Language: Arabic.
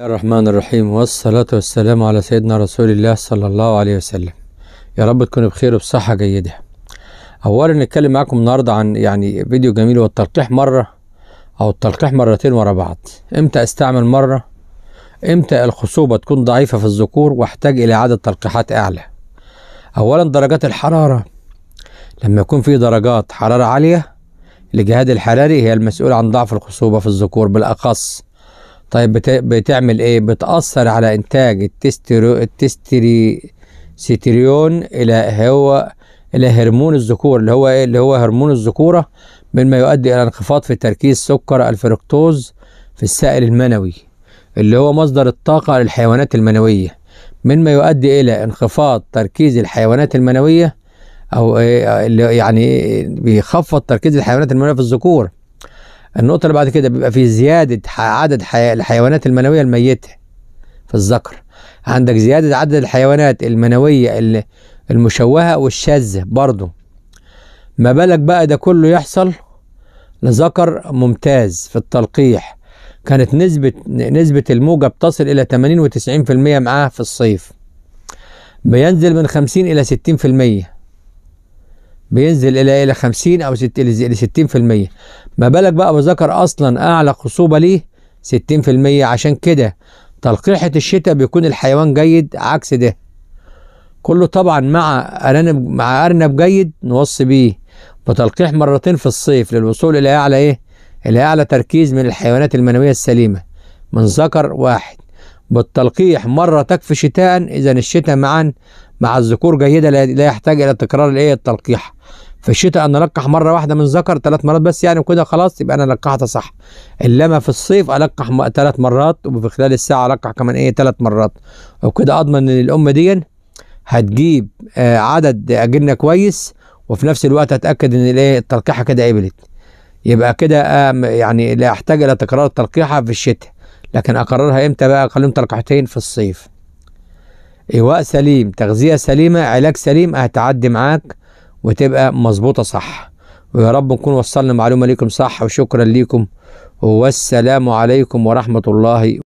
الرحمن الرحيم والصلاة والسلام على سيدنا رسول الله صلى الله عليه وسلم يا رب تكونوا بخير وبصحة جيدة أولا نتكلم معاكم النهاردة عن يعني فيديو جميل هو التلقيح مرة أو التلقيح مرتين ورا بعض إمتى أستعمل مرة إمتى الخصوبة تكون ضعيفة في الذكور وأحتاج إلى عدد تلقيحات أعلى أولا درجات الحرارة لما يكون في درجات حرارة عالية الجهاد الحراري هي المسؤول عن ضعف الخصوبة في الذكور بالأخص طيب بتعمل ايه بتأثر على انتاج التستيرو التستري سيتريون الى هو الى هرمون الذكور اللي هو ايه اللي هو هرمون الذكوره مما يؤدي الى انخفاض في تركيز سكر الفركتوز في السائل المنوي اللي هو مصدر الطاقه للحيوانات المنويه مما يؤدي الى انخفاض تركيز الحيوانات المنويه او إيه اللي يعني إيه؟ بيخفض تركيز الحيوانات المنويه في الذكور النقطة اللي بعد كده بيبقى في زيادة عدد حي... الحيوانات المنوية الميتة في الذكر عندك زيادة عدد الحيوانات المنوية المشوهة والشاذة برضه ما بالك بقى ده كله يحصل لذكر ممتاز في التلقيح كانت نسبة نسبة الموجة بتصل إلى 80 و90% معاه في الصيف بينزل من 50 إلى 60% بينزل الى الى 50 او 60 الى 60% ما بالك بقى بذكر اصلا اعلى خصوبه ليه 60% عشان كده تلقيحه الشتاء بيكون الحيوان جيد عكس ده كله طبعا مع ارنب مع ارنب جيد نوصي بيه بتلقيح مرتين في الصيف للوصول الى اعلى ايه الى اعلى تركيز من الحيوانات المنويه السليمه من ذكر واحد بالتلقيح مره تكفي شتاء اذا الشتاء معا مع الذكور جيدة لا يحتاج إلى تكرار الإيه التلقيح في الشتاء أنا ألقح مرة واحدة من ذكر ثلاث مرات بس يعني وكده خلاص يبقى أنا لقحت صح إنما في الصيف ألقح ثلاث مرات وفي خلال الساعة ألقح كمان إيه ثلاث مرات وكده أضمن إن الام دي هتجيب آه عدد أجنة كويس وفي نفس الوقت هتأكد إن الإيه التلقيحة كده قبلت يبقى كده آه يعني لا يحتاج إلى تكرار التلقيحة في الشتاء لكن أقررها إمتى بقى؟ أقل تلقيحتين في الصيف إيواء سليم تغذية سليمة علاج سليم هتعدي معاك وتبقى مظبوطة صح ويا رب نكون وصلنا معلومة ليكم صح وشكرا ليكم والسلام عليكم ورحمة الله